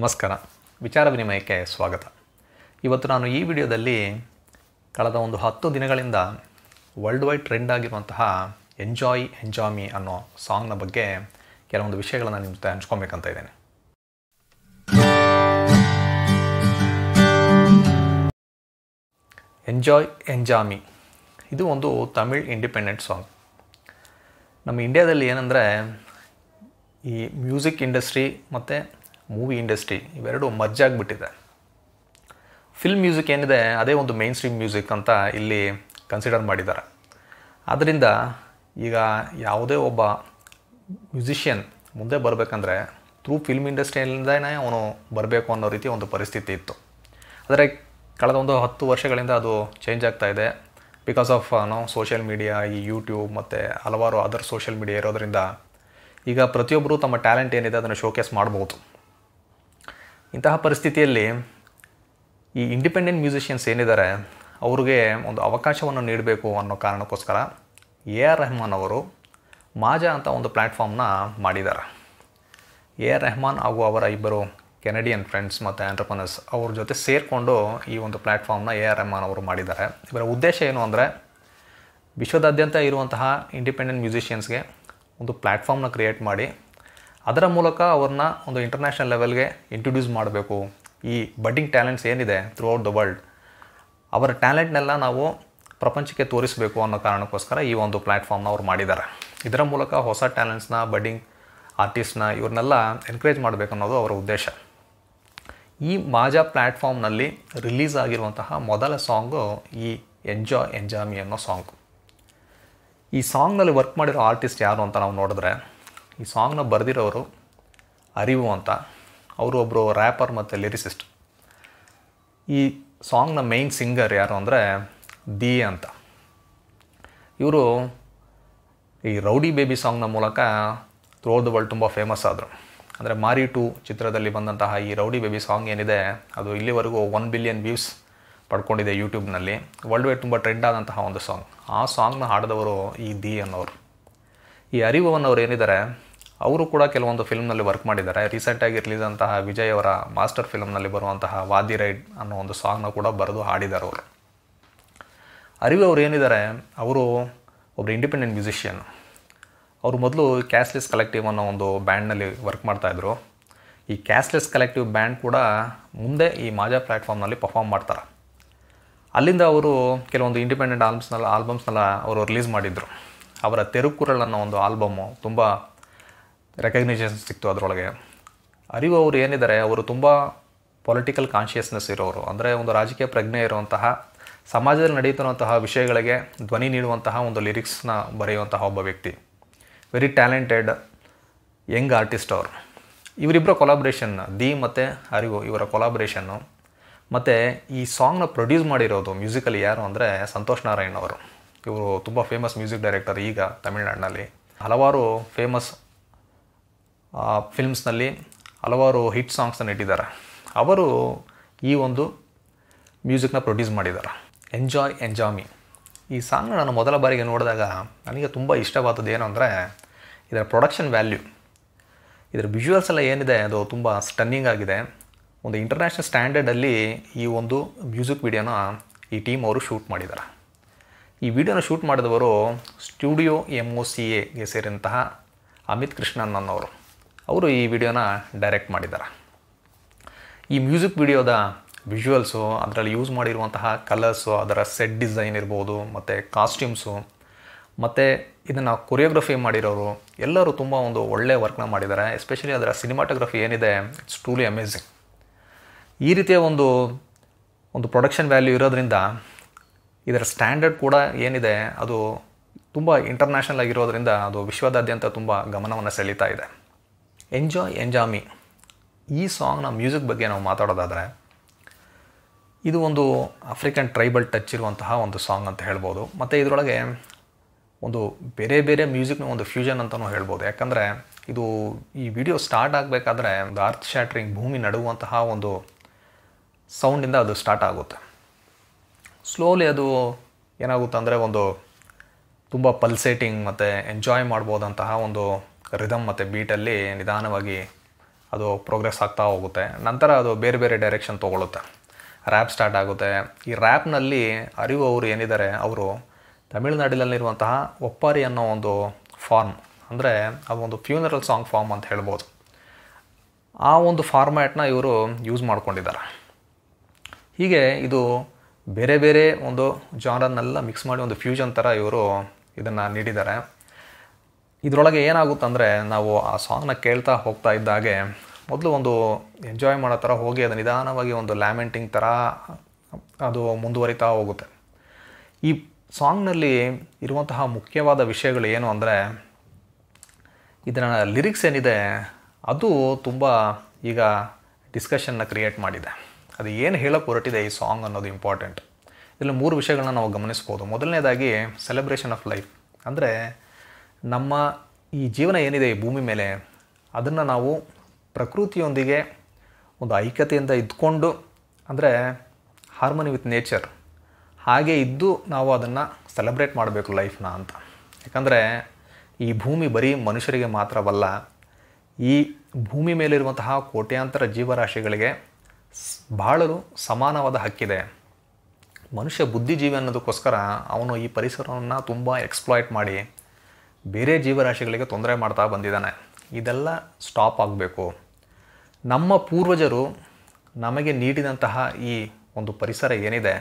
ನಮಸ್ಕಾರ ವಿಚಾರ ವಿನಿಮಯಕ್ಕೆ ಸ್ವಾಗತ ಇವತ್ತು ನಾನು ಈ ವಿಡಿಯೋದಲ್ಲಿ ಕಳೆದ ಒಂದು ಹತ್ತು ದಿನಗಳಿಂದ ವರ್ಲ್ಡ್ ವೈಡ್ ಟ್ರೆಂಡ್ ಆಗಿರುವಂತಹ ಎಂಜಾಯ್ ಎಂಜಾಮಿ ಅನ್ನೋ ಸಾಂಗ್ನ ಬಗ್ಗೆ ಕೆಲವೊಂದು ವಿಷಯಗಳನ್ನು ನಿಮ್ಮ ಜೊತೆ ಹಂಚ್ಕೊಬೇಕಂತ ಇದ್ದೇನೆ ಎಂಜಾಯ್ ಎಂಜಾಮಿ ಇದು ಒಂದು ತಮಿಳ್ ಇಂಡಿಪೆಂಡೆಂಟ್ ಸಾಂಗ್ ನಮ್ಮ ಇಂಡಿಯಾದಲ್ಲಿ ಏನಂದರೆ ಈ ಮ್ಯೂಸಿಕ್ ಇಂಡಸ್ಟ್ರಿ ಮತ್ತು ಮೂವಿ ಇಂಡಸ್ಟ್ರಿ ಇವೆರಡು ಮಜ್ಜಾಗ್ಬಿಟ್ಟಿದೆ ಫಿಲ್ಮ್ ಮ್ಯೂಸಿಕ್ ಏನಿದೆ ಅದೇ ಒಂದು ಮೇನ್ ಸ್ಟ್ರೀಮ್ ಮ್ಯೂಸಿಕ್ ಅಂತ ಇಲ್ಲಿ ಕನ್ಸಿಡರ್ ಮಾಡಿದ್ದಾರೆ ಆದ್ದರಿಂದ ಈಗ ಯಾವುದೇ ಒಬ್ಬ ಮ್ಯೂಸಿಷಿಯನ್ ಮುಂದೆ ಬರಬೇಕಂದ್ರೆ ಥ್ರೂ ಫಿಲ್ಮ್ ಇಂಡಸ್ಟ್ರಿಯಿಂದನೇ ಅವನು ಬರಬೇಕು ಅನ್ನೋ ರೀತಿ ಒಂದು ಪರಿಸ್ಥಿತಿ ಇತ್ತು ಆದರೆ ಕಳೆದ ಒಂದು ಹತ್ತು ವರ್ಷಗಳಿಂದ ಅದು ಚೇಂಜ್ ಆಗ್ತಾ ಇದೆ ಬಿಕಾಸ್ ಆಫ್ ನಾವು ಸೋಷಿಯಲ್ ಮೀಡಿಯಾ ಈ ಯೂಟ್ಯೂಬ್ ಮತ್ತು ಹಲವಾರು ಅದರ್ ಸೋಷಿಯಲ್ ಮೀಡಿಯಾ ಇರೋದರಿಂದ ಈಗ ಪ್ರತಿಯೊಬ್ಬರು ತಮ್ಮ ಟ್ಯಾಲೆಂಟ್ ಏನಿದೆ ಅದನ್ನು ಶೋಕೇಸ್ ಮಾಡ್ಬೋದು ಇಂತಹ ಪರಿಸ್ಥಿತಿಯಲ್ಲಿ ಈ ಇಂಡಿಪೆಂಡೆಂಟ್ ಮ್ಯೂಸಿಷಿಯನ್ಸ್ ಏನಿದ್ದಾರೆ ಅವ್ರಿಗೆ ಒಂದು ಅವಕಾಶವನ್ನು ನೀಡಬೇಕು ಅನ್ನೋ ಕಾರಣಕ್ಕೋಸ್ಕರ ಎ ಆರ್ ರೆಹಮಾನ್ ಅವರು ಮಾಜಾ ಅಂತ ಒಂದು ಪ್ಲ್ಯಾಟ್ಫಾರ್ಮ್ನ ಮಾಡಿದ್ದಾರೆ ಎ ಆರ್ ರೆಹಮಾನ್ ಹಾಗೂ ಅವರ ಇಬ್ಬರು ಕೆನಡಿಯನ್ ಫ್ರೆಂಡ್ಸ್ ಮತ್ತು ಆಂಟ್ರಪ್ರನರ್ಸ್ ಅವ್ರ ಜೊತೆ ಸೇರಿಕೊಂಡು ಈ ಒಂದು ಪ್ಲ್ಯಾಟ್ಫಾರ್ಮ್ನ ಎ ಆರ್ ರೆಹಮಾನ್ ಅವರು ಮಾಡಿದ್ದಾರೆ ಇವರ ಉದ್ದೇಶ ಏನು ಅಂದರೆ ವಿಶ್ವದಾದ್ಯಂತ ಇರುವಂತಹ ಇಂಡಿಪೆಂಡೆಂಟ್ ಮ್ಯೂಸಿಷಿಯನ್ಸ್ಗೆ ಒಂದು ಪ್ಲ್ಯಾಟ್ಫಾರ್ಮ್ನ ಕ್ರಿಯೇಟ್ ಮಾಡಿ ಅದರ ಮೂಲಕ ಅವ್ರನ್ನ ಒಂದು ಇಂಟರ್ನ್ಯಾಷನಲ್ ಲೆವೆಲ್ಗೆ ಇಂಟ್ರೊಡ್ಯೂಸ್ ಮಾಡಬೇಕು ಈ ಬಡ್ಡಿಂಗ್ ಟ್ಯಾಲೆಂಟ್ಸ್ ಏನಿದೆ ಥ್ರೂ ಔಟ್ ದ ವರ್ಲ್ಡ್ ಅವರ ಟ್ಯಾಲೆಂಟ್ನೆಲ್ಲ ನಾವು ಪ್ರಪಂಚಕ್ಕೆ ತೋರಿಸಬೇಕು ಅನ್ನೋ ಕಾರಣಕ್ಕೋಸ್ಕರ ಈ ಒಂದು ಪ್ಲ್ಯಾಟ್ಫಾರ್ಮ್ನ ಅವ್ರು ಮಾಡಿದ್ದಾರೆ ಇದರ ಮೂಲಕ ಹೊಸ ಟ್ಯಾಲೆಂಟ್ಸ್ನ ಬಡ್ಡಿಂಗ್ ಆರ್ಟಿಸ್ಟ್ನ ಇವ್ರನ್ನೆಲ್ಲ ಎನ್ಕರೇಜ್ ಮಾಡಬೇಕು ಅನ್ನೋದು ಅವರ ಉದ್ದೇಶ ಈ ಮಾಜಾ ಪ್ಲ್ಯಾಟ್ಫಾರ್ಮ್ನಲ್ಲಿ ರಿಲೀಸ್ ಆಗಿರುವಂತಹ ಮೊದಲ ಸಾಂಗು ಈ ಎಂಜಾಯ್ ಎಂಜಾಮಿ ಅನ್ನೋ ಸಾಂಗ್ ಈ ಸಾಂಗ್ನಲ್ಲಿ ವರ್ಕ್ ಮಾಡಿರೋ ಆರ್ಟಿಸ್ಟ್ ಯಾರು ಅಂತ ನಾವು ನೋಡಿದ್ರೆ ಈ ಸಾಂಗ್ನ ಬರೆದಿರೋರು ಅರಿವು ಅಂತ ಅವರು ಒಬ್ಬರು ರ್ಯಾಪರ್ ಮತ್ತು ಲಿರಿಸಿಸ್ಟ್ ಈ ಸಾಂಗ್ನ ಮೇಯ್ನ್ ಸಿಂಗರ್ ಯಾರು ಅಂದರೆ ದಿ ಅಂತ ಇವರು ಈ ರೌಡಿ ಬೇಬಿ ಸಾಂಗ್ನ ಮೂಲಕ ಥ್ರೋ ದ ವರ್ಲ್ಡ್ ತುಂಬ ಫೇಮಸ್ ಆದರು ಅಂದರೆ ಮಾರಿ ಟು ಚಿತ್ರದಲ್ಲಿ ಬಂದಂತಹ ಈ ರೌಡಿ ಬೇಬಿ ಸಾಂಗ್ ಏನಿದೆ ಅದು ಇಲ್ಲಿವರೆಗೂ ಒನ್ ಬಿಲಿಯನ್ ವ್ಯೂಸ್ ಪಡ್ಕೊಂಡಿದೆ ಯೂಟ್ಯೂಬ್ನಲ್ಲಿ ವರ್ಲ್ಡ್ ವೈಡ್ ತುಂಬ ಟ್ರೆಂಡ್ ಆದಂತಹ ಒಂದು ಸಾಂಗ್ ಆ ಸಾಂಗ್ನ ಹಾಡಿದವರು ಈ ದಿ ಅನ್ನೋರು ಈ ಅರಿವನ್ ಅವ್ರು ಏನಿದ್ದಾರೆ ಅವರು ಕೂಡ ಕೆಲವೊಂದು ಫಿಲ್ಮ್ನಲ್ಲಿ ವರ್ಕ್ ಮಾಡಿದ್ದಾರೆ ರೀಸೆಂಟಾಗಿ ರಿಲೀಸ್ ಅಂತಹ ವಿಜಯ್ ಅವರ ಮಾಸ್ಟರ್ ಫಿಲ್ಮ್ನಲ್ಲಿ ಬರುವಂತಹ ವಾದಿ ರೈಡ್ ಅನ್ನೋ ಒಂದು ಸಾಂಗ್ನ ಕೂಡ ಬರೆದು ಹಾಡಿದ್ದಾರೆ ಅವರು ಅರಿವು ಅವ್ರು ಏನಿದ್ದಾರೆ ಅವರು ಒಬ್ಬರು ಇಂಡಿಪೆಂಡೆಂಟ್ ಮ್ಯೂಸಿಷಿಯನ್ ಅವರು ಮೊದಲು ಕ್ಯಾಶ್ಲೆಸ್ ಕಲೆಕ್ಟಿವ್ ಅನ್ನೋ ಒಂದು ಬ್ಯಾಂಡ್ನಲ್ಲಿ ವರ್ಕ್ ಮಾಡ್ತಾಯಿದ್ರು ಈ ಕ್ಯಾಶ್ಲೆಸ್ ಕಲೆಕ್ಟಿವ್ ಬ್ಯಾಂಡ್ ಕೂಡ ಮುಂದೆ ಈ ಮಾಜಾ ಪ್ಲ್ಯಾಟ್ಫಾರ್ಮ್ನಲ್ಲಿ ಪರ್ಫಾರ್ಮ್ ಮಾಡ್ತಾರೆ ಅಲ್ಲಿಂದ ಅವರು ಕೆಲವೊಂದು ಇಂಡಿಪೆಂಡೆಂಟ್ ಆಲ್ಬಮ್ಸ್ನಲ್ಲ ಆಲ್ಬಮ್ಸ್ನೆಲ್ಲ ಅವರು ರಿಲೀಸ್ ಮಾಡಿದರು ಅವರ ತೆರುಕುರಳ್ ಅನ್ನೋ ಒಂದು ಆಲ್ಬಮ್ಮು ತುಂಬ ರೆಕಗ್ನಿಷನ್ ಸಿಕ್ತು ಅದರೊಳಗೆ ಅರಿವು ಅವರು ಏನಿದ್ದಾರೆ ಅವರು ತುಂಬ ಪೊಲಿಟಿಕಲ್ ಕಾನ್ಷಿಯಸ್ನೆಸ್ ಇರೋರು ಅಂದರೆ ಒಂದು ರಾಜಕೀಯ ಪ್ರಜ್ಞೆ ಇರುವಂತಹ ಸಮಾಜದಲ್ಲಿ ನಡೆಯುತ್ತಿರುವಂತಹ ವಿಷಯಗಳಿಗೆ ಧ್ವನಿ ನೀಡುವಂತಹ ಒಂದು ಲಿರಿಕ್ಸ್ನ ಬರೆಯುವಂತಹ ಒಬ್ಬ ವ್ಯಕ್ತಿ ವೆರಿ ಟ್ಯಾಲೆಂಟೆಡ್ ಯಂಗ್ ಆರ್ಟಿಸ್ಟ್ ಅವರು ಇವರಿಬ್ಬರ ಕೊಲಾಬ್ರೇಷನ್ ದಿ ಮತ್ತು ಅರಿವು ಇವರ ಕೊಲಾಬ್ರೇಷನ್ನು ಮತ್ತು ಈ ಸಾಂಗ್ನ ಪ್ರೊಡ್ಯೂಸ್ ಮಾಡಿರೋದು ಮ್ಯೂಸಿಕಲ್ಲಿ ಯಾರು ಅಂದರೆ ಸಂತೋಷ್ ನಾರಾಯಣ್ ಅವರು ಇವರು ತುಂಬ ಫೇಮಸ್ ಮ್ಯೂಸಿಕ್ ಡೈರೆಕ್ಟರ್ ಈಗ ತಮಿಳ್ನಾಡಿನಲ್ಲಿ ಹಲವಾರು ಫೇಮಸ್ ಫಿಲ್ಮ್ಸ್ನಲ್ಲಿ ಹಲವಾರು ಹಿಟ್ ಸಾಂಗ್ಸನ್ನು ಇಟ್ಟಿದ್ದಾರೆ ಅವರು ಈ ಒಂದು ಮ್ಯೂಸಿಕ್ನ ಪ್ರೊಡ್ಯೂಸ್ ಮಾಡಿದ್ದಾರೆ ಎಂಜಾಯ್ ಎಂಜಾಮಿ ಈ ಸಾಂಗ್ನ ನಾನು ಮೊದಲ ಬಾರಿಗೆ ನೋಡಿದಾಗ ನನಗೆ ತುಂಬ ಇಷ್ಟವಾದದ್ದು ಏನು ಅಂದರೆ ಇದರ ಪ್ರೊಡಕ್ಷನ್ ವ್ಯಾಲ್ಯೂ ಇದರ ವಿಜುವಲ್ಸ್ ಎಲ್ಲ ಏನಿದೆ ಅದು ತುಂಬ ಸ್ಟನ್ನಿಂಗ್ ಆಗಿದೆ ಒಂದು ಇಂಟರ್ನ್ಯಾಷನಲ್ ಸ್ಟ್ಯಾಂಡರ್ಡಲ್ಲಿ ಈ ಒಂದು ಮ್ಯೂಸಿಕ್ ವಿಡಿಯೋನ ಈ ಟೀಮ್ ಅವರು ಶೂಟ್ ಮಾಡಿದ್ದಾರೆ ಈ ವಿಡಿಯೋನ ಶೂಟ್ ಮಾಡಿದವರು ಸ್ಟುಡಿಯೋ ಎಮ್ ಒ ಸಿ ಎಗೆ ಸೇರಿದಂತಹ ಅಮಿತ್ ಕೃಷ್ಣನ್ ಅನ್ನೋರು ಅವರು ಈ ವಿಡಿಯೋನ ಡೈರೆಕ್ಟ್ ಮಾಡಿದ್ದಾರೆ ಈ ಮ್ಯೂಸಿಕ್ ವಿಡಿಯೋದ ವಿಜುವಲ್ಸು ಅದರಲ್ಲಿ ಯೂಸ್ ಮಾಡಿರುವಂತಹ ಕಲರ್ಸು ಅದರ ಸೆಟ್ ಡಿಸೈನ್ ಇರ್ಬೋದು ಮತ್ತು ಕಾಸ್ಟ್ಯೂಮ್ಸು ಮತ್ತು ಇದನ್ನು ಕೊರಿಯೋಗ್ರಫಿ ಮಾಡಿರೋರು ಎಲ್ಲರೂ ತುಂಬ ಒಂದು ಒಳ್ಳೆಯ ವರ್ಕ್ನ ಮಾಡಿದ್ದಾರೆ ಎಸ್ಪೆಷಲಿ ಅದರ ಸಿನಿಮಾಟೋಗ್ರಫಿ ಏನಿದೆ ಇಟ್ಸ್ ಟ್ರೂಲಿ ಅಮೇಝಿಂಗ್ ಈ ರೀತಿಯ ಒಂದು ಒಂದು ಪ್ರೊಡಕ್ಷನ್ ವ್ಯಾಲ್ಯೂ ಇರೋದ್ರಿಂದ ಇದರ ಸ್ಟ್ಯಾಂಡರ್ಡ್ ಕೂಡ ಏನಿದೆ ಅದು ತುಂಬ ಇಂಟರ್ನ್ಯಾಷನಲ್ ಆಗಿರೋದರಿಂದ ಅದು ವಿಶ್ವದಾದ್ಯಂತ ತುಂಬ ಗಮನವನ್ನು ಸೆಳೀತಾ ಇದೆ ಎಂಜಾಯ್ ಎಂಜಾಮಿ ಈ ಸಾಂಗ್ನ ಮ್ಯೂಸಿಕ್ ಬಗ್ಗೆ ನಾವು ಮಾತಾಡೋದಾದರೆ ಇದು ಒಂದು ಆಫ್ರಿಕನ್ ಟ್ರೈಬಲ್ ಟಚ್ ಇರುವಂತಹ ಒಂದು ಸಾಂಗ್ ಅಂತ ಹೇಳ್ಬೋದು ಮತ್ತು ಇದರೊಳಗೆ ಒಂದು ಬೇರೆ ಬೇರೆ ಮ್ಯೂಸಿಕ್ನ ಒಂದು ಫ್ಯೂಷನ್ ಅಂತಲೂ ಹೇಳ್ಬೋದು ಯಾಕಂದರೆ ಇದು ಈ ವಿಡಿಯೋ ಸ್ಟಾರ್ಟ್ ಆಗಬೇಕಾದ್ರೆ ಒಂದು ಅರ್ತ್ ಶ್ಯಾಟ್ರಿಂಗ್ ಭೂಮಿ ನಡುವಂತಹ ಒಂದು ಸೌಂಡಿಂದ ಅದು ಸ್ಟಾರ್ಟ್ ಆಗುತ್ತೆ ಸ್ಲೋಲಿ ಅದು ಏನಾಗುತ್ತೆ ಅಂದರೆ ಒಂದು ತುಂಬ ಪಲ್ಸೇಟಿಂಗ್ ಮತ್ತು ಎಂಜಾಯ್ ಮಾಡ್ಬೋದಂತಹ ಒಂದು ರಿದಮ್ ಮತ್ತು ಬೀಟಲ್ಲಿ ನಿಧಾನವಾಗಿ ಅದು ಪ್ರೋಗ್ರೆಸ್ ಆಗ್ತಾ ಹೋಗುತ್ತೆ ನಂತರ ಅದು ಬೇರೆ ಬೇರೆ ಡೈರೆಕ್ಷನ್ ತೊಗೊಳುತ್ತೆ ರ್ಯಾಪ್ ಸ್ಟಾರ್ಟ್ ಆಗುತ್ತೆ ಈ ರ್ಯಾಪ್ನಲ್ಲಿ ಅರಿವು ಅವರು ಏನಿದ್ದಾರೆ ಅವರು ತಮಿಳುನಾಡಿನಲ್ಲಿರುವಂತಹ ಒಪ್ಪಾರಿ ಅನ್ನೋ ಒಂದು ಫಾರ್ಮ್ ಅಂದರೆ ಅದು ಒಂದು ಫ್ಯೂನರಲ್ ಸಾಂಗ್ ಫಾರ್ಮ್ ಅಂತ ಹೇಳ್ಬೋದು ಆ ಒಂದು ಫಾರ್ಮ್ಯಾಟ್ನ ಇವರು ಯೂಸ್ ಮಾಡ್ಕೊಂಡಿದ್ದಾರೆ ಹೀಗೆ ಇದು ಬೇರೆ ಬೇರೆ ಒಂದು ಜಾನರನ್ನೆಲ್ಲ ಮಿಕ್ಸ್ ಮಾಡಿ ಒಂದು ಫ್ಯೂಷನ್ ಥರ ಇವರು ಇದನ್ನು ನೀಡಿದ್ದಾರೆ ಇದರೊಳಗೆ ಏನಾಗುತ್ತೆ ಅಂದರೆ ನಾವು ಆ ಸಾಂಗ್ನ ಕೇಳ್ತಾ ಹೋಗ್ತಾ ಇದ್ದಾಗೆ ಮೊದಲು ಒಂದು ಎಂಜಾಯ್ ಮಾಡೋ ಥರ ಹೋಗಿ ಅದು ನಿಧಾನವಾಗಿ ಒಂದು ಲ್ಯಾಮೆಂಟಿಂಗ್ ಥರ ಅದು ಮುಂದುವರಿತಾ ಹೋಗುತ್ತೆ ಈ ಸಾಂಗ್ನಲ್ಲಿ ಇರುವಂತಹ ಮುಖ್ಯವಾದ ವಿಷಯಗಳು ಏನು ಅಂದರೆ ಇದರ ಲಿರಿಕ್ಸ್ ಏನಿದೆ ಅದು ತುಂಬ ಈಗ ಡಿಸ್ಕಷನ್ನ ಕ್ರಿಯೇಟ್ ಮಾಡಿದೆ ಅದು ಏನು ಹೇಳೋಕ್ಕೆ ಹೊರಟಿದೆ ಈ ಸಾಂಗ್ ಅನ್ನೋದು ಇಂಪಾರ್ಟೆಂಟ್ ಇದರಲ್ಲಿ ಮೂರು ವಿಷಯಗಳನ್ನ ನಾವು ಗಮನಿಸ್ಬೋದು ಮೊದಲನೇದಾಗಿ ಸೆಲೆಬ್ರೇಷನ್ ಆಫ್ ಲೈಫ್ ಅಂದರೆ ನಮ್ಮ ಈ ಜೀವನ ಏನಿದೆ ಈ ಭೂಮಿ ಮೇಲೆ ಅದನ್ನು ನಾವು ಪ್ರಕೃತಿಯೊಂದಿಗೆ ಒಂದು ಐಕ್ಯತೆಯಿಂದ ಇದ್ದುಕೊಂಡು ಅಂದರೆ ಹಾರ್ಮೋನಿ ವಿತ್ ನೇಚರ್ ಹಾಗೆ ಇದ್ದು ನಾವು ಅದನ್ನು ಸೆಲೆಬ್ರೇಟ್ ಮಾಡಬೇಕು ಲೈಫ್ನ ಅಂತ ಯಾಕಂದರೆ ಈ ಭೂಮಿ ಬರೀ ಮನುಷ್ಯರಿಗೆ ಮಾತ್ರವಲ್ಲ ಈ ಭೂಮಿ ಮೇಲಿರುವಂತಹ ಕೋಟ್ಯಾಂತರ ಜೀವರಾಶಿಗಳಿಗೆ ಬಾಳಲು ಸಮಾನವಾದ ಹಕ್ಕಿದೆ ಮನುಷ್ಯ ಬುದ್ಧಿಜೀವಿ ಅನ್ನೋದಕ್ಕೋಸ್ಕರ ಅವನು ಈ ಪರಿಸರವನ್ನು ತುಂಬ ಎಕ್ಸ್ಪ್ಲಾಯ್ಟ್ ಮಾಡಿ ಬೇರೆ ಜೀವರಾಶಿಗಳಿಗೆ ತೊಂದರೆ ಮಾಡ್ತಾ ಬಂದಿದ್ದಾನೆ ಇದೆಲ್ಲ ಸ್ಟಾಪ್ ಆಗಬೇಕು ನಮ್ಮ ಪೂರ್ವಜರು ನಮಗೆ ನೀಡಿದಂತಹ ಈ ಒಂದು ಪರಿಸರ ಏನಿದೆ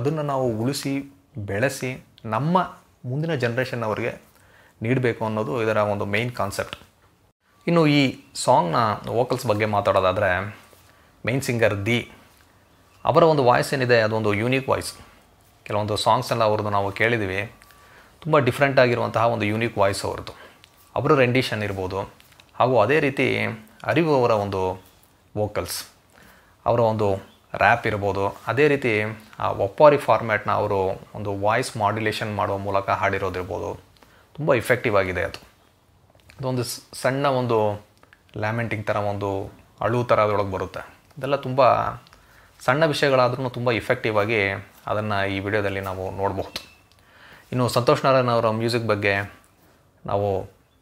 ಅದನ್ನು ನಾವು ಉಳಿಸಿ ಬೆಳೆಸಿ ನಮ್ಮ ಮುಂದಿನ ಜನ್ರೇಷನ್ ಅವರಿಗೆ ನೀಡಬೇಕು ಅನ್ನೋದು ಇದರ ಒಂದು ಮೇಯ್ನ್ ಕಾನ್ಸೆಪ್ಟ್ ಇನ್ನು ಈ ಸಾಂಗ್ನ ವೋಕಲ್ಸ್ ಬಗ್ಗೆ ಮಾತಾಡೋದಾದರೆ ಮೇನ್ ಸಿಂಗರ್ ದಿ ಅವರ ಒಂದು ವಾಯ್ಸ್ ಏನಿದೆ ಅದೊಂದು ಯೂನಿಕ್ ವಾಯ್ಸ್ ಕೆಲವೊಂದು ಸಾಂಗ್ಸ್ ಎಲ್ಲ ಅವ್ರದ್ದು ನಾವು ಕೇಳಿದ್ದೀವಿ ತುಂಬ ಡಿಫ್ರೆಂಟ್ ಆಗಿರುವಂತಹ ಒಂದು ಯೂನಿಕ್ ವಾಯ್ಸ್ ಅವ್ರದ್ದು ಅವರ ರೆಂಡೀಷನ್ ಇರ್ಬೋದು ಹಾಗೂ ಅದೇ ರೀತಿ ಅರಿವು ಅವರ ಒಂದು ವೋಕಲ್ಸ್ ಅವರ ಒಂದು ರ್ಯಾಪ್ ಇರ್ಬೋದು ಅದೇ ರೀತಿ ಆ ಒಪ್ಪಾರಿ ಫಾರ್ಮ್ಯಾಟ್ನ ಅವರು ಒಂದು ವಾಯ್ಸ್ ಮಾಡ್ಯುಲೇಷನ್ ಮಾಡುವ ಮೂಲಕ ಹಾಡಿರೋದಿರ್ಬೋದು ತುಂಬ ಇಫೆಕ್ಟಿವ್ ಆಗಿದೆ ಅದು ಅದೊಂದು ಸಣ್ಣ ಒಂದು ಲ್ಯಾಮೆಂಟಿಂಗ್ ಥರ ಒಂದು ಅಳು ಥರ ಅದರೊಳಗೆ ಬರುತ್ತೆ ಇದೆಲ್ಲ ತುಂಬ ಸಣ್ಣ ವಿಷಯಗಳಾದ್ರೂ ತುಂಬ ಇಫೆಕ್ಟಿವ್ ಆಗಿ ಅದನ್ನು ಈ ವಿಡಿಯೋದಲ್ಲಿ ನಾವು ನೋಡಬಹುದು ಇನ್ನು ಸಂತೋಷ್ ನಾರಾಯಣ್ ಅವರ ಮ್ಯೂಸಿಕ್ ಬಗ್ಗೆ ನಾವು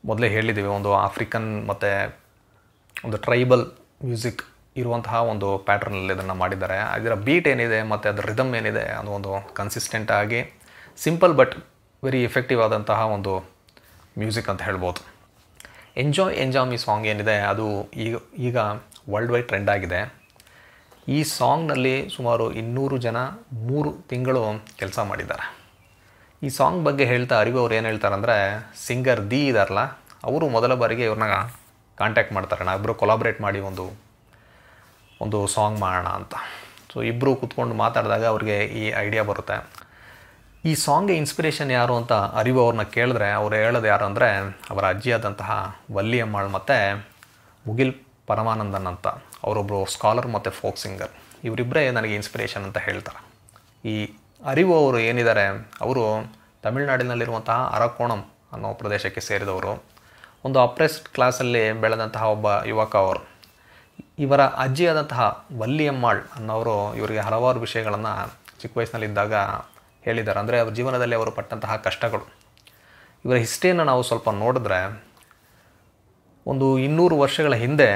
ಮೊದಲೇ ಹೇಳಿದ್ದೀವಿ ಒಂದು ಆಫ್ರಿಕನ್ ಮತ್ತು ಒಂದು ಟ್ರೈಬಲ್ ಮ್ಯೂಸಿಕ್ ಇರುವಂತಹ ಒಂದು ಪ್ಯಾಟ್ರನಲ್ಲಿ ಇದನ್ನು ಮಾಡಿದ್ದಾರೆ ಇದರ ಬೀಟ್ ಏನಿದೆ ಮತ್ತು ಅದರ ರಿದಮ್ ಏನಿದೆ ಅದು ಒಂದು ಕನ್ಸಿಸ್ಟೆಂಟ್ ಆಗಿ ಸಿಂಪಲ್ ಬಟ್ ವೆರಿ ಇಫೆಕ್ಟಿವ್ ಆದಂತಹ ಒಂದು ಮ್ಯೂಸಿಕ್ ಅಂತ ಹೇಳ್ಬೋದು ಎಂಜಾಯ್ ಎಂಜಾಮ್ ಈ ಸಾಂಗ್ ಏನಿದೆ ಅದು ಈಗ ಈಗ ವರ್ಲ್ಡ್ ವೈಡ್ ಟ್ರೆಂಡ್ ಆಗಿದೆ ಈ ಸಾಂಗ್ನಲ್ಲಿ ಸುಮಾರು ಇನ್ನೂರು ಜನ ಮೂರು ತಿಂಗಳು ಕೆಲಸ ಮಾಡಿದ್ದಾರೆ ಈ ಸಾಂಗ್ ಬಗ್ಗೆ ಹೇಳ್ತಾ ಅರಿವು ಅವ್ರು ಏನು ಹೇಳ್ತಾರಂದರೆ ಸಿಂಗರ್ ದಿ ಇದಾರಲ್ಲ ಅವರು ಮೊದಲ ಬಾರಿಗೆ ಇವ್ರನ್ನ ಕಾಂಟ್ಯಾಕ್ಟ್ ಮಾಡ್ತಾರೆ ಇಬ್ಬರು ಕೊಲಾಬ್ರೇಟ್ ಮಾಡಿ ಒಂದು ಒಂದು ಸಾಂಗ್ ಮಾಡೋಣ ಅಂತ ಸೊ ಇಬ್ಬರು ಕೂತ್ಕೊಂಡು ಮಾತಾಡಿದಾಗ ಅವ್ರಿಗೆ ಈ ಐಡಿಯಾ ಬರುತ್ತೆ ಈ ಸಾಂಗ್ಗೆ ಇನ್ಸ್ಪಿರೇಷನ್ ಯಾರು ಅಂತ ಅರಿವು ಅವ್ರನ್ನ ಕೇಳಿದ್ರೆ ಅವ್ರು ಹೇಳೋದು ಯಾರು ಅಂದರೆ ಅವರ ಅಜ್ಜಿಯಾದಂತಹ ವಲ್ಲಿಯಮ್ಮಾಳ್ ಮತ್ತು ಮುಗಿಲ್ ಪರಮಾನಂದನ್ ಅಂತ ಅವರೊಬ್ಬರು ಸ್ಕಾಲರ್ ಮತ್ತು ಫೋಕ್ ಸಿಂಗರ್ ಇವರಿಬ್ಬರೇ ನನಗೆ ಇನ್ಸ್ಪಿರೇಷನ್ ಅಂತ ಹೇಳ್ತಾರೆ ಈ ಅರಿವು ಅವರು ಏನಿದ್ದಾರೆ ಅವರು ತಮಿಳುನಾಡಿನಲ್ಲಿರುವಂತಹ ಅರಕೋಣಂ ಅನ್ನೋ ಪ್ರದೇಶಕ್ಕೆ ಸೇರಿದವರು ಒಂದು ಅಪ್ರೆಸ್ಡ್ ಕ್ಲಾಸಲ್ಲಿ ಬೆಳೆದಂತಹ ಒಬ್ಬ ಯುವಕ ಅವರು ಇವರ ಅಜ್ಜಿಯಾದಂತಹ ವಲ್ಲಿಯಮ್ಮಾಳ್ ಅನ್ನೋರು ಇವರಿಗೆ ಹಲವಾರು ವಿಷಯಗಳನ್ನು ಚಿಕ್ಕ ವಯಸ್ಸಿನಲ್ಲಿದ್ದಾಗ ಹೇಳಿದ್ದಾರೆ ಅಂದರೆ ಅವ್ರ ಜೀವನದಲ್ಲಿ ಅವರು ಪಟ್ಟಂತಹ ಕಷ್ಟಗಳು ಇವರ ಹಿಸ್ಟ್ರಿಯನ್ನು ನಾವು ಸ್ವಲ್ಪ ನೋಡಿದ್ರೆ ಒಂದು ಇನ್ನೂರು ವರ್ಷಗಳ ಹಿಂದೆ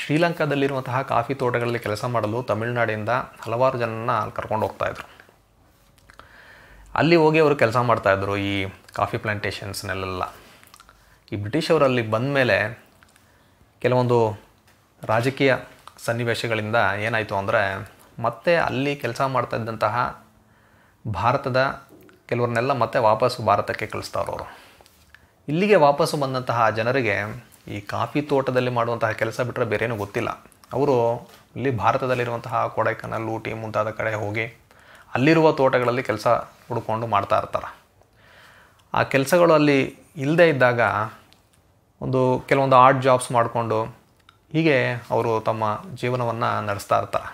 ಶ್ರೀಲಂಕಾದಲ್ಲಿರುವಂತಹ ಕಾಫಿ ತೋಟಗಳಲ್ಲಿ ಕೆಲಸ ಮಾಡಲು ತಮಿಳುನಾಡಿಂದ ಹಲವಾರು ಜನನ ಅಲ್ಲಿ ಕರ್ಕೊಂಡು ಹೋಗ್ತಾಯಿದ್ರು ಅಲ್ಲಿ ಹೋಗಿ ಅವರು ಕೆಲಸ ಮಾಡ್ತಾಯಿದ್ರು ಈ ಕಾಫಿ ಪ್ಲಾಂಟೇಷನ್ಸ್ನಲ್ಲೆಲ್ಲ ಈ ಬ್ರಿಟಿಷವರಲ್ಲಿ ಬಂದ ಮೇಲೆ ಕೆಲವೊಂದು ರಾಜಕೀಯ ಸನ್ನಿವೇಶಗಳಿಂದ ಏನಾಯಿತು ಅಂದರೆ ಮತ್ತೆ ಅಲ್ಲಿ ಕೆಲಸ ಮಾಡ್ತಾ ಇದ್ದಂತಹ ಭಾರತದ ಕೆಲವ್ರನ್ನೆಲ್ಲ ಮತ್ತೆ ವಾಪಸ್ಸು ಭಾರತಕ್ಕೆ ಕಳಿಸ್ತಾರವರು ಇಲ್ಲಿಗೆ ವಾಪಸ್ಸು ಬಂದಂತಹ ಜನರಿಗೆ ಈ ಕಾಫಿ ತೋಟದಲ್ಲಿ ಮಾಡುವಂತಹ ಕೆಲಸ ಬಿಟ್ಟರೆ ಬೇರೇನೂ ಗೊತ್ತಿಲ್ಲ ಅವರು ಇಲ್ಲಿ ಭಾರತದಲ್ಲಿರುವಂತಹ ಕೊಡೈಕನಲ್ ಊಟಿ ಮುಂತಾದ ಕಡೆ ಹೋಗಿ ಅಲ್ಲಿರುವ ತೋಟಗಳಲ್ಲಿ ಕೆಲಸ ಹುಡ್ಕೊಂಡು ಮಾಡ್ತಾ ಇರ್ತಾರೆ ಆ ಕೆಲಸಗಳು ಅಲ್ಲಿ ಇಲ್ಲದೇ ಇದ್ದಾಗ ಒಂದು ಕೆಲವೊಂದು ಆರ್ಟ್ ಜಾಬ್ಸ್ ಮಾಡಿಕೊಂಡು ಹೀಗೆ ಅವರು ತಮ್ಮ ಜೀವನವನ್ನು ನಡೆಸ್ತಾ ಇರ್ತಾರೆ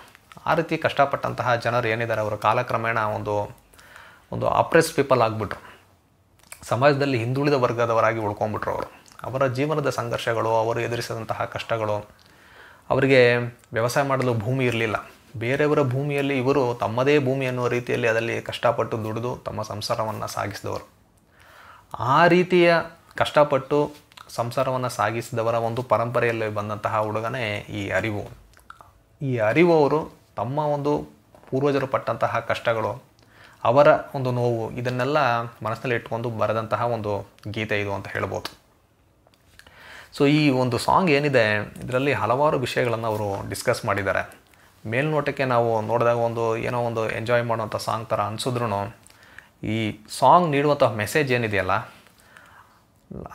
ಆ ರೀತಿ ಕಷ್ಟಪಟ್ಟಂತಹ ಜನರು ಏನಿದ್ದಾರೆ ಅವರು ಕಾಲಕ್ರಮೇಣ ಒಂದು ಒಂದು ಅಪ್ರೆಸ್ ಪೀಪಲ್ ಆಗಿಬಿಟ್ರು ಸಮಾಜದಲ್ಲಿ ಹಿಂದುಳಿದ ವರ್ಗದವರಾಗಿ ಉಳ್ಕೊಂಡ್ಬಿಟ್ರು ಅವರು ಅವರ ಜೀವನದ ಸಂಘರ್ಷಗಳು ಅವರು ಎದುರಿಸಿದಂತಹ ಕಷ್ಟಗಳು ಅವರಿಗೆ ವ್ಯವಸಾಯ ಮಾಡಲು ಭೂಮಿ ಇರಲಿಲ್ಲ ಬೇರೆಯವರ ಭೂಮಿಯಲ್ಲಿ ಇವರು ತಮ್ಮದೇ ಭೂಮಿ ಅನ್ನುವ ರೀತಿಯಲ್ಲಿ ಅದರಲ್ಲಿ ಕಷ್ಟಪಟ್ಟು ದುಡಿದು ತಮ್ಮ ಸಂಸಾರವನ್ನು ಸಾಗಿಸಿದವರು ಆ ರೀತಿಯ ಕಷ್ಟಪಟ್ಟು ಸಂಸಾರವನ್ನು ಸಾಗಿಸಿದವರ ಒಂದು ಪರಂಪರೆಯಲ್ಲಿ ಬಂದಂತಹ ಹುಡುಗನೇ ಈ ಅರಿವು ಈ ಅರಿವು ಅವರು ತಮ್ಮ ಒಂದು ಪೂರ್ವಜರು ಪಟ್ಟಂತಹ ಕಷ್ಟಗಳು ಅವರ ಒಂದು ನೋವು ಇದನ್ನೆಲ್ಲ ಮನಸ್ಸಿನಲ್ಲಿ ಇಟ್ಕೊಂಡು ಬರೆದಂತಹ ಒಂದು ಗೀತೆ ಇದು ಅಂತ ಹೇಳ್ಬೋದು ಸೊ ಈ ಒಂದು ಸಾಂಗ್ ಏನಿದೆ ಇದರಲ್ಲಿ ಹಲವಾರು ವಿಷಯಗಳನ್ನು ಅವರು ಡಿಸ್ಕಸ್ ಮಾಡಿದ್ದಾರೆ ಮೇಲ್ನೋಟಕ್ಕೆ ನಾವು ನೋಡಿದಾಗ ಒಂದು ಏನೋ ಒಂದು ಎಂಜಾಯ್ ಮಾಡುವಂಥ ಸಾಂಗ್ ಥರ ಅನಿಸಿದ್ರು ಈ ಸಾಂಗ್ ನೀಡುವಂಥ ಮೆಸೇಜ್ ಏನಿದೆಯಲ್ಲ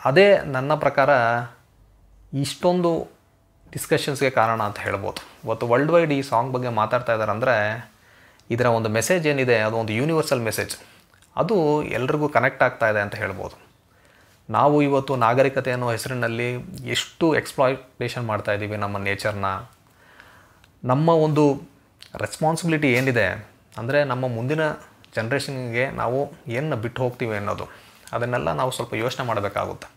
ಅದೇ ನನ್ನ ಪ್ರಕಾರ ಇಷ್ಟೊಂದು ಡಿಸ್ಕಷನ್ಸ್ಗೆ ಕಾರಣ ಅಂತ ಹೇಳ್ಬೋದು ಇವತ್ತು ವರ್ಲ್ಡ್ ವೈಡ್ ಈ ಸಾಂಗ್ ಬಗ್ಗೆ ಮಾತಾಡ್ತಾ ಇದ್ದಾರೆ ಅಂದರೆ ಇದರ ಒಂದು ಮೆಸೇಜ್ ಏನಿದೆ ಅದು ಒಂದು ಯೂನಿವರ್ಸಲ್ ಮೆಸೇಜ್ ಅದು ಎಲ್ರಿಗೂ ಕನೆಕ್ಟ್ ಆಗ್ತಾ ಇದೆ ಅಂತ ಹೇಳ್ಬೋದು ನಾವು ಇವತ್ತು ನಾಗರಿಕತೆ ಅನ್ನೋ ಹೆಸರಿನಲ್ಲಿ ಎಷ್ಟು ಎಕ್ಸ್ಪ್ಲಾಯ್ಟೇಷನ್ ಮಾಡ್ತಾ ಇದ್ದೀವಿ ನಮ್ಮ ನೇಚರ್ನ ನಮ್ಮ ಒಂದು ರೆಸ್ಪಾನ್ಸಿಬಿಲಿಟಿ ಏನಿದೆ ಅಂದರೆ ನಮ್ಮ ಮುಂದಿನ ಜನ್ರೇಷನ್ಗೆ ನಾವು ಏನು ಬಿಟ್ಟು ಹೋಗ್ತೀವಿ ಅನ್ನೋದು ಅದನ್ನೆಲ್ಲ ನಾವು ಸ್ವಲ್ಪ ಯೋಚನೆ ಮಾಡಬೇಕಾಗುತ್ತೆ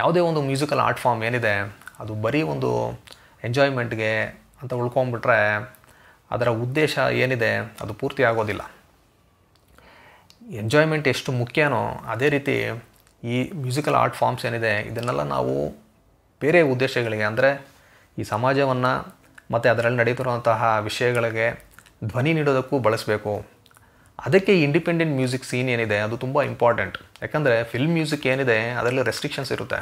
ಯಾವುದೇ ಒಂದು ಮ್ಯೂಸಿಕಲ್ ಆರ್ಟ್ ಫಾರ್ಮ್ ಏನಿದೆ ಅದು ಬರೀ ಒಂದು ಎಂಜಾಯ್ಮೆಂಟ್ಗೆ ಅಂತ ಉಳ್ಕೊಂಬಿಟ್ರೆ ಅದರ ಉದ್ದೇಶ ಏನಿದೆ ಅದು ಪೂರ್ತಿ ಆಗೋದಿಲ್ಲ ಎಂಜಾಯ್ಮೆಂಟ್ ಎಷ್ಟು ಮುಖ್ಯನೋ ಅದೇ ರೀತಿ ಈ ಮ್ಯೂಸಿಕಲ್ ಆರ್ಟ್ ಫಾರ್ಮ್ಸ್ ಏನಿದೆ ಇದನ್ನೆಲ್ಲ ನಾವು ಬೇರೆ ಉದ್ದೇಶಗಳಿಗೆ ಅಂದರೆ ಈ ಸಮಾಜವನ್ನು ಮತ್ತು ಅದರಲ್ಲಿ ನಡೀತಿರುವಂತಹ ವಿಷಯಗಳಿಗೆ ಧ್ವನಿ ನೀಡೋದಕ್ಕೂ ಬಳಸಬೇಕು ಅದಕ್ಕೆ ಇಂಡಿಪೆಂಡೆಂಟ್ ಮ್ಯೂಸಿಕ್ ಸೀನ್ ಏನಿದೆ ಅದು ತುಂಬ ಇಂಪಾರ್ಟೆಂಟ್ ಯಾಕಂದರೆ ಫಿಲ್ಮ್ ಮ್ಯೂಸಿಕ್ ಏನಿದೆ ಅದರಲ್ಲಿ ರೆಸ್ಟ್ರಿಕ್ಷನ್ಸ್ ಇರುತ್ತೆ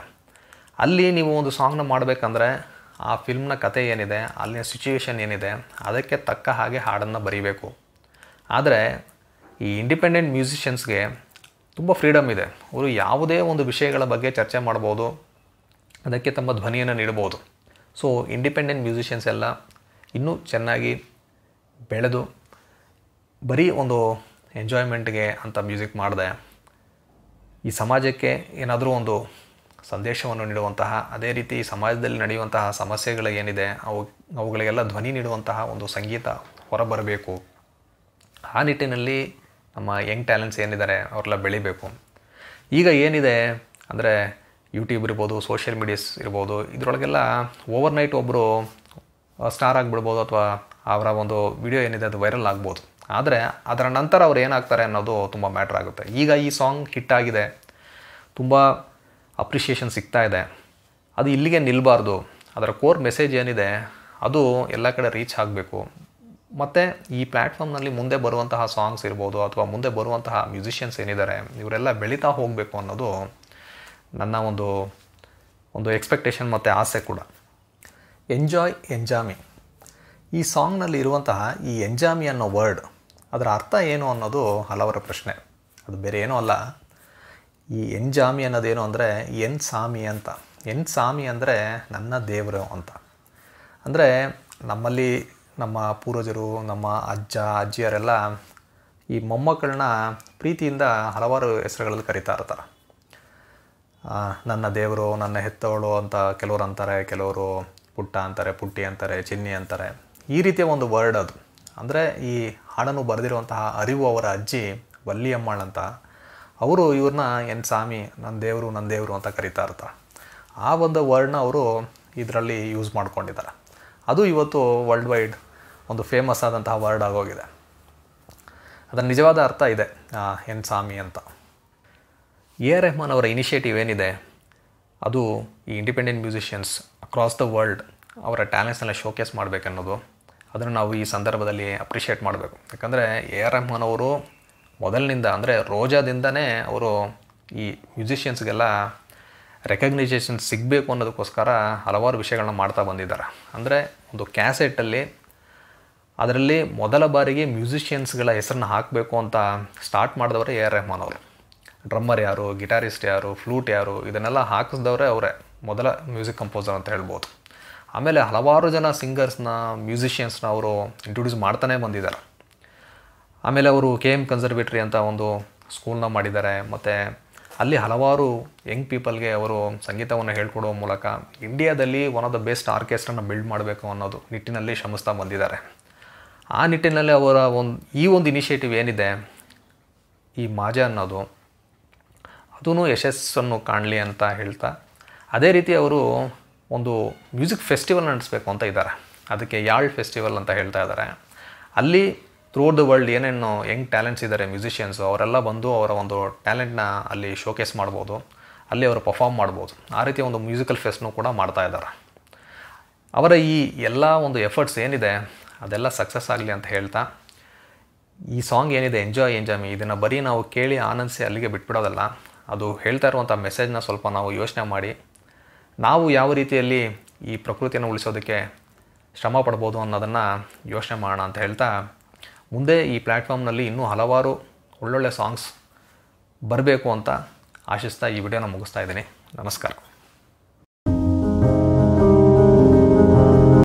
ಅಲ್ಲಿ ನೀವು ಒಂದು ಸಾಂಗ್ನ ಮಾಡಬೇಕಂದ್ರೆ ಆ ಫಿಲ್ಮ್ನ ಕತೆ ಏನಿದೆ ಅಲ್ಲಿನ ಸಿಚುವೇಶನ್ ಏನಿದೆ ಅದಕ್ಕೆ ತಕ್ಕ ಹಾಗೆ ಹಾಡನ್ನು ಬರೀಬೇಕು ಆದರೆ ಈ ಇಂಡಿಪೆಂಡೆಂಟ್ ಮ್ಯೂಸಿಷಿಯನ್ಸ್ಗೆ ತುಂಬ ಫ್ರೀಡಮ್ ಇದೆ ಅವರು ಯಾವುದೇ ಒಂದು ವಿಷಯಗಳ ಬಗ್ಗೆ ಚರ್ಚೆ ಮಾಡ್ಬೋದು ಅದಕ್ಕೆ ತಮ್ಮ ಧ್ವನಿಯನ್ನು ನೀಡ್ಬೋದು ಸೊ ಇಂಡಿಪೆಂಡೆಂಟ್ ಮ್ಯೂಸಿಷಿಯನ್ಸ್ ಎಲ್ಲ ಇನ್ನೂ ಚೆನ್ನಾಗಿ ಬೆಳೆದು ಬರೀ ಒಂದು ಎಂಜಾಯ್ಮೆಂಟ್ಗೆ ಅಂತ ಮ್ಯೂಸಿಕ್ ಮಾಡಿದೆ ಈ ಸಮಾಜಕ್ಕೆ ಏನಾದರೂ ಒಂದು ಸಂದೇಶವನ್ನು ನೀಡುವಂತಹ ಅದೇ ರೀತಿ ಸಮಾಜದಲ್ಲಿ ನಡೆಯುವಂತಹ ಸಮಸ್ಯೆಗಳು ಏನಿದೆ ಅವು ಅವುಗಳಿಗೆಲ್ಲ ಧ್ವನಿ ನೀಡುವಂತಹ ಒಂದು ಸಂಗೀತ ಹೊರಬರಬೇಕು ಆ ನಿಟ್ಟಿನಲ್ಲಿ ನಮ್ಮ ಯಂಗ್ ಟ್ಯಾಲೆಂಟ್ಸ್ ಏನಿದ್ದಾರೆ ಅವರೆಲ್ಲ ಬೆಳಿಬೇಕು ಈಗ ಏನಿದೆ ಅಂದರೆ ಯೂಟ್ಯೂಬ್ ಇರ್ಬೋದು ಸೋಷಿಯಲ್ ಮೀಡಿಯಾಸ್ ಇರ್ಬೋದು ಇದರೊಳಗೆಲ್ಲ ಓವರ್ನೈಟ್ ಒಬ್ಬರು ಸ್ಟಾರ್ ಆಗಿಬಿಡ್ಬೋದು ಅಥವಾ ಅವರ ಒಂದು ವಿಡಿಯೋ ಏನಿದೆ ಅದು ವೈರಲ್ ಆಗ್ಬೋದು ಆದರೆ ಅದರ ನಂತರ ಅವ್ರು ಏನಾಗ್ತಾರೆ ಅನ್ನೋದು ತುಂಬ ಮ್ಯಾಟ್ರ್ ಆಗುತ್ತೆ ಈಗ ಈ ಸಾಂಗ್ ಹಿಟ್ಟಾಗಿದೆ ತುಂಬ ಅಪ್ರಿಷಿಯೇಷನ್ ಸಿಗ್ತಾ ಇದೆ ಅದು ಇಲ್ಲಿಗೆ ನಿಲ್ಲಬಾರ್ದು ಅದರ ಕೋರ್ ಮೆಸೇಜ್ ಏನಿದೆ ಅದು ಎಲ್ಲ ಕಡೆ ರೀಚ್ ಆಗಬೇಕು ಮತ್ತು ಈ ಪ್ಲ್ಯಾಟ್ಫಾರ್ಮ್ನಲ್ಲಿ ಮುಂದೆ ಬರುವಂತಹ ಸಾಂಗ್ಸ್ ಇರ್ಬೋದು ಅಥವಾ ಮುಂದೆ ಬರುವಂತಹ ಮ್ಯೂಸಿಷಿಯನ್ಸ್ ಏನಿದ್ದಾರೆ ಇವರೆಲ್ಲ ಬೆಳೀತಾ ಹೋಗಬೇಕು ಅನ್ನೋದು ನನ್ನ ಒಂದು ಒಂದು ಎಕ್ಸ್ಪೆಕ್ಟೇಷನ್ ಮತ್ತು ಆಸೆ ಕೂಡ ಎಂಜಾಯ್ ಎಂಜಾಮಿ ಈ ಸಾಂಗ್ನಲ್ಲಿ ಇರುವಂತಹ ಈ ಎಂಜಾಮಿ ಅನ್ನೋ ವರ್ಡ್ ಅದರ ಅರ್ಥ ಏನು ಅನ್ನೋದು ಹಲವರ ಪ್ರಶ್ನೆ ಅದು ಬೇರೆ ಏನೂ ಅಲ್ಲ ಈ ಎಂಜಾಮಿ ಅನ್ನೋದೇನು ಅಂದರೆ ಎನ್ ಸಾಮಿ ಅಂತ ಎನ್ ಸಾಮಿ ಅಂದರೆ ನನ್ನ ದೇವರು ಅಂತ ಅಂದರೆ ನಮ್ಮಲ್ಲಿ ನಮ್ಮ ಪೂರ್ವಜರು ನಮ್ಮ ಅಜ್ಜ ಅಜ್ಜಿಯರೆಲ್ಲ ಈ ಮೊಮ್ಮಕ್ಕಳನ್ನ ಪ್ರೀತಿಯಿಂದ ಹಲವಾರು ಹೆಸರುಗಳಲ್ಲಿ ಕರೀತಾ ಇರ್ತಾರೆ ನನ್ನ ದೇವರು ನನ್ನ ಹೆತ್ತವಳು ಅಂತ ಕೆಲವರು ಅಂತಾರೆ ಕೆಲವರು ಪುಟ್ಟ ಅಂತಾರೆ ಪುಟ್ಟಿ ಅಂತಾರೆ ಚಿನ್ನಿ ಅಂತಾರೆ ಈ ರೀತಿಯ ಒಂದು ವರ್ಡ್ ಅದು ಅಂದರೆ ಈ ಹಾಡನ್ನು ಬರೆದಿರುವಂತಹ ಅರಿವು ಅವರ ಅಜ್ಜಿ ವಲ್ಲಿಯಮ್ಮಳಂತ ಅಂತ ಅವರು ಇವ್ರನ್ನ ಎನ್ ಸ್ವಾಮಿ ನನ್ನ ದೇವರು ನನ್ನ ದೇವರು ಅಂತ ಕರಿತಾ ಇರ್ತಾರೆ ಆ ಒಂದು ವರ್ಡ್ನ ಅವರು ಇದರಲ್ಲಿ ಯೂಸ್ ಮಾಡ್ಕೊಂಡಿದ್ದಾರೆ ಅದು ಇವತ್ತು ವರ್ಲ್ಡ್ ವೈಡ್ ಒಂದು ಫೇಮಸ್ ಆದಂತಹ ವರ್ಡ್ ಆಗೋಗಿದೆ ಅದರ ನಿಜವಾದ ಅರ್ಥ ಇದೆ ಎನ್ ಸ್ವಾಮಿ ಅಂತ ಎ ಆರ್ ರೆಹಮಾನ್ ಅವರ ಇನಿಷಿಯೇಟಿವ್ ಏನಿದೆ ಅದು ಈ independent musicians across the world ಅವರ ಟ್ಯಾಲೆಂಟ್ಸ್ನೆಲ್ಲ ಶೋಕೇಸ್ ಮಾಡಬೇಕನ್ನೋದು ಅದನ್ನು ನಾವು ಈ ಸಂದರ್ಭದಲ್ಲಿ ಅಪ್ರಿಷಿಯೇಟ್ ಮಾಡಬೇಕು ಯಾಕಂದರೆ ಎ ಆರ್ ರೆಹಮಾನ್ ಅವರು ಮೊದಲಿನಿಂದ ಅಂದರೆ ರೋಜಾದಿಂದನೇ ಅವರು ಈ ಮ್ಯೂಸಿಷಿಯನ್ಸ್ಗೆಲ್ಲ ರೆಕಗ್ನೈಜೇಷನ್ ಸಿಗಬೇಕು ಅನ್ನೋದಕ್ಕೋಸ್ಕರ ಹಲವಾರು ವಿಷಯಗಳನ್ನ ಮಾಡ್ತಾ ಬಂದಿದ್ದಾರೆ ಅಂದರೆ ಒಂದು ಕ್ಯಾಸೆಟ್ಟಲ್ಲಿ ಅದರಲ್ಲಿ ಮೊದಲ ಬಾರಿಗೆ ಮ್ಯೂಸಿಷಿಯನ್ಸ್ಗಳ ಹೆಸರನ್ನ ಹಾಕಬೇಕು ಅಂತ ಸ್ಟಾರ್ಟ್ ಮಾಡಿದವರೇ ಎ ಆರ್ ರೆಹಮಾನ್ ಅವರು ಡ್ರಮ್ಮರ್ ಯಾರು ಗಿಟಾರಿಸ್ಟ್ ಯಾರು ಫ್ಲೂಟ್ ಯಾರು ಇದನ್ನೆಲ್ಲ ಹಾಕಿಸಿದವರೇ ಅವರೇ ಮೊದಲ ಮ್ಯೂಸಿಕ್ ಕಂಪೋಸರ್ ಅಂತ ಹೇಳ್ಬೋದು ಆಮೇಲೆ ಹಲವಾರು ಜನ ಸಿಂಗರ್ಸ್ನ ಮ್ಯೂಸಿಷಿಯನ್ಸ್ನ ಅವರು ಇಂಟ್ರೊಡ್ಯೂಸ್ ಮಾಡ್ತಾನೆ ಬಂದಿದ್ದಾರೆ ಆಮೇಲೆ ಅವರು ಕೆ ಎಮ್ ಕನ್ಸರ್ವೇಟ್ರಿ ಅಂತ ಒಂದು ಸ್ಕೂಲ್ನ ಮಾಡಿದ್ದಾರೆ ಮತ್ತು ಅಲ್ಲಿ ಹಲವಾರು ಯಂಗ್ ಪೀಪಲ್ಗೆ ಅವರು ಸಂಗೀತವನ್ನು ಹೇಳ್ಕೊಡುವ ಮೂಲಕ ಇಂಡಿಯಾದಲ್ಲಿ ಒನ್ ಆಫ್ ದ ಬೆಸ್ಟ್ ಆರ್ಕೆಸ್ಟ್ರನ್ನ ಬಿಲ್ಡ್ ಮಾಡಬೇಕು ಅನ್ನೋದು ನಿಟ್ಟಿನಲ್ಲಿ ಶ್ರಮಿಸ್ತಾ ಬಂದಿದ್ದಾರೆ ಆ ನಿಟ್ಟಿನಲ್ಲಿ ಅವರ ಒಂದು ಈ ಒಂದು ಇನಿಷಿಯೇಟಿವ್ ಏನಿದೆ ಈ ಮಾಜ ಅನ್ನೋದು ಅದೂ ಯಶಸ್ಸನ್ನು ಕಾಣಲಿ ಅಂತ ಹೇಳ್ತಾ ಅದೇ ರೀತಿ ಅವರು ಒಂದು ಮ್ಯೂಸಿಕ್ ಫೆಸ್ಟಿವಲ್ ನಡೆಸಬೇಕು ಅಂತ ಇದ್ದಾರೆ ಅದಕ್ಕೆ ಯಾಳ್ ಫೆಸ್ಟಿವಲ್ ಅಂತ ಹೇಳ್ತಾ ಇದ್ದಾರೆ ಅಲ್ಲಿ ಔಟ್ ದ ವರ್ಲ್ಡ್ ಏನೇನು ಯಂಗ್ ಟ್ಯಾಲೆಂಟ್ಸ್ ಇದ್ದಾರೆ ಮ್ಯೂಸಿಷಿಯನ್ಸು ಅವರೆಲ್ಲ ಬಂದು ಅವರ ಒಂದು ಟ್ಯಾಲೆಂಟ್ನ ಅಲ್ಲಿ ಶೋಕೇಸ್ ಮಾಡ್ಬೋದು ಅಲ್ಲಿ ಅವರು ಪರ್ಫಾರ್ಮ್ ಮಾಡ್ಬೋದು ಆ ರೀತಿಯ ಒಂದು ಮ್ಯೂಸಿಕಲ್ ಫೆಸ್ಟ್ನು ಕೂಡ ಮಾಡ್ತಾ ಇದ್ದಾರೆ ಅವರ ಈ ಎಲ್ಲ ಒಂದು ಎಫರ್ಟ್ಸ್ ಏನಿದೆ ಅದೆಲ್ಲ ಸಕ್ಸಸ್ ಆಗಲಿ ಅಂತ ಹೇಳ್ತಾ ಈ ಸಾಂಗ್ ಏನಿದೆ ಎಂಜಾಯ್ ಎಂಜಾಯ್ ಇದನ್ನು ಬರೀ ನಾವು ಕೇಳಿ ಆನಂದಿಸಿ ಅಲ್ಲಿಗೆ ಬಿಟ್ಬಿಡೋದಲ್ಲ ಅದು ಹೇಳ್ತಾ ಇರುವಂಥ ಮೆಸೇಜ್ನ ಸ್ವಲ್ಪ ನಾವು ಯೋಚನೆ ಮಾಡಿ ನಾವು ಯಾವ ರೀತಿಯಲ್ಲಿ ಈ ಪ್ರಕೃತಿಯನ್ನು ಉಳಿಸೋದಕ್ಕೆ ಶ್ರಮ ಪಡ್ಬೋದು ಅನ್ನೋದನ್ನು ಯೋಚನೆ ಮಾಡೋಣ ಅಂತ ಹೇಳ್ತಾ ಮುಂದೆ ಈ ಪ್ಲ್ಯಾಟ್ಫಾರ್ಮ್ನಲ್ಲಿ ಇನ್ನೂ ಹಲವಾರು ಒಳ್ಳೊಳ್ಳೆ ಸಾಂಗ್ಸ್ ಬರಬೇಕು ಅಂತ ಆಶಿಸ್ತಾ ಈ ವಿಡಿಯೋನ ಮುಗಿಸ್ತಾ ಇದ್ದೀನಿ ನಮಸ್ಕಾರ